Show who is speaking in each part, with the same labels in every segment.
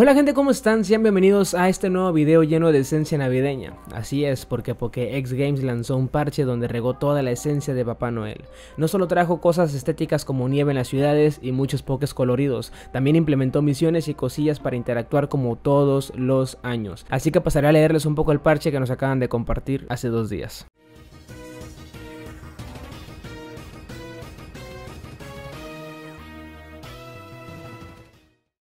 Speaker 1: Hola gente, ¿cómo están? Sean bienvenidos a este nuevo video lleno de esencia navideña. Así es, porque porque X Games lanzó un parche donde regó toda la esencia de Papá Noel. No solo trajo cosas estéticas como nieve en las ciudades y muchos pokés coloridos, también implementó misiones y cosillas para interactuar como todos los años. Así que pasaré a leerles un poco el parche que nos acaban de compartir hace dos días.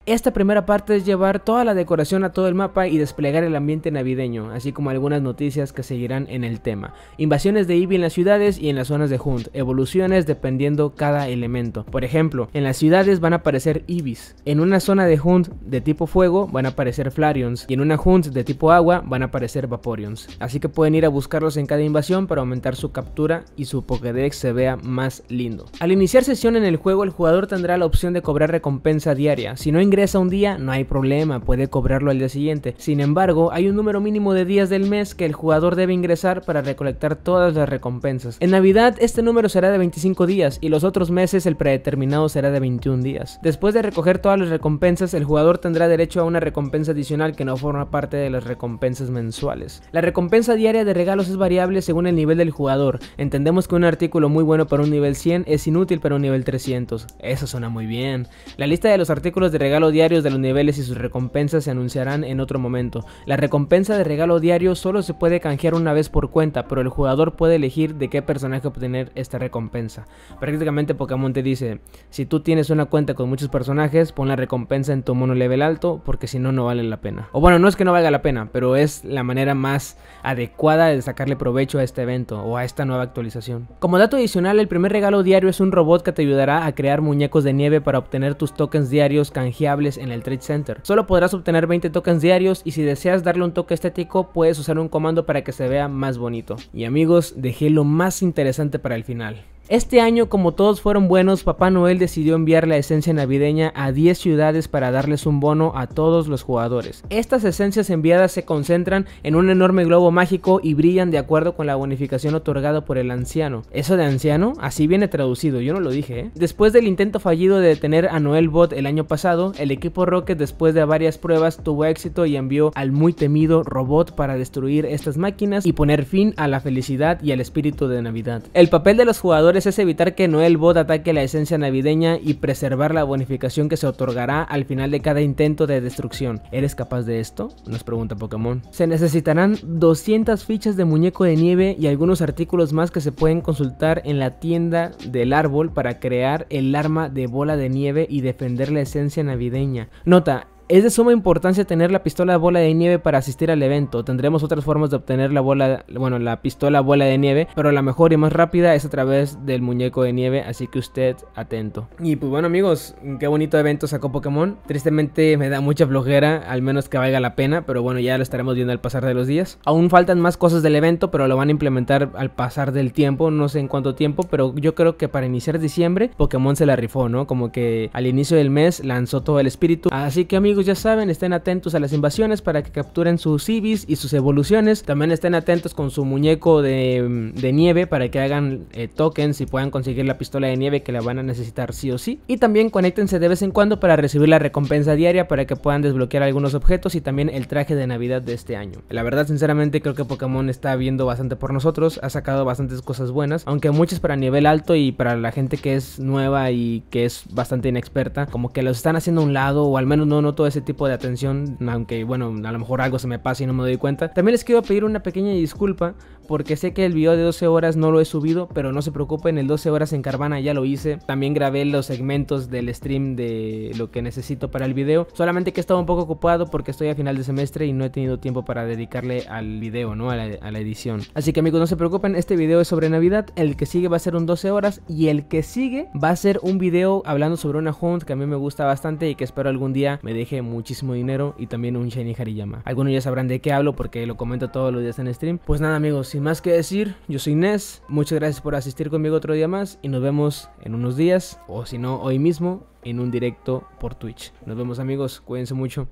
Speaker 1: Esta primera parte es llevar toda la decoración a todo el mapa y desplegar el ambiente navideño, así como algunas noticias que seguirán en el tema. Invasiones de Eevee en las ciudades y en las zonas de Hunt, evoluciones dependiendo cada elemento. Por ejemplo, en las ciudades van a aparecer Ibis, en una zona de Hunt de tipo fuego van a aparecer Flareons y en una Hunt de tipo agua van a aparecer Vaporeons. Así que pueden ir a buscarlos en cada invasión para aumentar su captura y su Pokédex se vea más lindo. Al iniciar sesión en el juego el jugador tendrá la opción de cobrar recompensa diaria, si no ingresa un día, no hay problema, puede cobrarlo al día siguiente. Sin embargo, hay un número mínimo de días del mes que el jugador debe ingresar para recolectar todas las recompensas. En Navidad este número será de 25 días y los otros meses el predeterminado será de 21 días. Después de recoger todas las recompensas, el jugador tendrá derecho a una recompensa adicional que no forma parte de las recompensas mensuales. La recompensa diaria de regalos es variable según el nivel del jugador. Entendemos que un artículo muy bueno para un nivel 100 es inútil para un nivel 300. Eso suena muy bien. La lista de los artículos de regalos diarios de los niveles y sus recompensas se anunciarán en otro momento. La recompensa de regalo diario solo se puede canjear una vez por cuenta, pero el jugador puede elegir de qué personaje obtener esta recompensa. Prácticamente Pokémon te dice, si tú tienes una cuenta con muchos personajes, pon la recompensa en tu mono level alto, porque si no, no vale la pena. O bueno, no es que no valga la pena, pero es la manera más adecuada de sacarle provecho a este evento o a esta nueva actualización. Como dato adicional, el primer regalo diario es un robot que te ayudará a crear muñecos de nieve para obtener tus tokens diarios canjeables en el Trade Center. Solo podrás obtener 20 tokens diarios y si deseas darle un toque estético puedes usar un comando para que se vea más bonito. Y amigos, dejé lo más interesante para el final. Este año, como todos fueron buenos, Papá Noel decidió enviar la esencia navideña a 10 ciudades para darles un bono a todos los jugadores. Estas esencias enviadas se concentran en un enorme globo mágico y brillan de acuerdo con la bonificación otorgada por el anciano. Eso de anciano, así viene traducido, yo no lo dije. ¿eh? Después del intento fallido de detener a Noel Bot el año pasado, el equipo Rocket después de varias pruebas tuvo éxito y envió al muy temido robot para destruir estas máquinas y poner fin a la felicidad y al espíritu de Navidad. El papel de los jugadores es evitar que Noel Bot ataque la esencia navideña y preservar la bonificación que se otorgará al final de cada intento de destrucción. ¿Eres capaz de esto? Nos pregunta Pokémon. Se necesitarán 200 fichas de muñeco de nieve y algunos artículos más que se pueden consultar en la tienda del árbol para crear el arma de bola de nieve y defender la esencia navideña. Nota, es de suma importancia tener la pistola bola de nieve para asistir al evento. Tendremos otras formas de obtener la bola, bueno, la pistola bola de nieve, pero la mejor y más rápida es a través del muñeco de nieve, así que usted atento. Y pues bueno, amigos, qué bonito evento sacó Pokémon. Tristemente me da mucha flojera, al menos que valga la pena, pero bueno, ya lo estaremos viendo al pasar de los días. Aún faltan más cosas del evento, pero lo van a implementar al pasar del tiempo, no sé en cuánto tiempo, pero yo creo que para iniciar diciembre Pokémon se la rifó, ¿no? Como que al inicio del mes lanzó todo el espíritu. Así que amigos, ya saben, estén atentos a las invasiones para que capturen sus civis y sus evoluciones. También estén atentos con su muñeco de, mm, nieve para que hagan eh, tokens y puedan conseguir la pistola de nieve que la van a necesitar sí o sí. Y también conéctense de vez en cuando para recibir la recompensa diaria para que puedan desbloquear algunos objetos y también el traje de Navidad de este año. La verdad, sinceramente, creo que Pokémon está viendo bastante por nosotros, ha sacado bastantes cosas buenas, aunque muchas para nivel alto y para la gente que es nueva y que es bastante inexperta, como que los están haciendo a un lado o al menos no noto ese tipo de atención, aunque bueno, a lo mejor algo se me pasa y no me doy cuenta. También les quiero pedir una pequeña disculpa porque sé que el video de 12 horas no lo he subido, pero no se preocupen, el 12 horas en Carvana ya lo hice. También grabé los segmentos del stream de lo que necesito para el video. Solamente que estaba un poco ocupado porque estoy a final de semestre y no he tenido tiempo para dedicarle al video, ¿no? A la, edición. Así que amigos, no se preocupen, este video es sobre Navidad, el que sigue va a ser un 12 horas y el que sigue va a ser un video hablando sobre una hunt que a mí me gusta bastante y que espero algún día me deje muchísimo dinero y también un Shiny Hariyama. Algunos ya sabrán de qué hablo porque lo comento todos los días en stream. Pues nada amigos, sin más que decir, yo soy Inés, muchas gracias por asistir conmigo otro día más y nos vemos en unos días, o si no, hoy mismo, en un directo por Twitch. Nos vemos amigos, cuídense mucho.